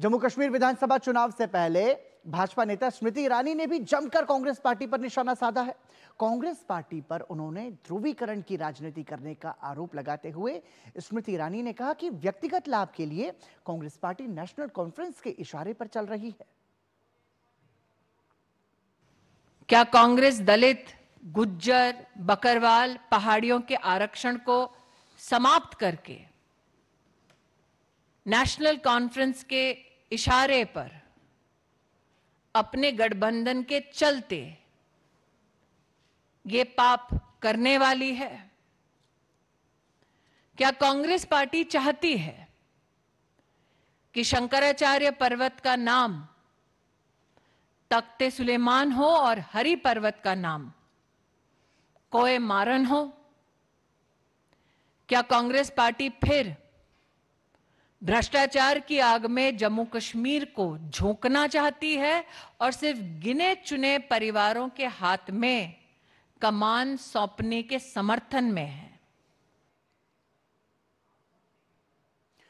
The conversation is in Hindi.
जम्मू कश्मीर विधानसभा चुनाव से पहले भाजपा नेता स्मृति ईरानी ने भी जमकर कांग्रेस पार्टी पर निशाना साधा है कांग्रेस पार्टी पर उन्होंने ध्रुवीकरण की राजनीति करने का आरोप लगाते हुए स्मृति ईरानी ने कहा कि व्यक्तिगत लाभ के लिए कांग्रेस पार्टी नेशनल कॉन्फ्रेंस के इशारे पर चल रही है क्या कांग्रेस दलित गुज्जर बकरवाल पहाड़ियों के आरक्षण को समाप्त करके नेशनल कॉन्फ्रेंस के इशारे पर अपने गठबंधन के चलते ये पाप करने वाली है क्या कांग्रेस पार्टी चाहती है कि शंकराचार्य पर्वत का नाम तख्ते सुलेमान हो और हरि पर्वत का नाम कोए मारन हो क्या कांग्रेस पार्टी फिर भ्रष्टाचार की आग में जम्मू कश्मीर को झोंकना चाहती है और सिर्फ गिने चुने परिवारों के हाथ में कमान सौंपने के समर्थन में है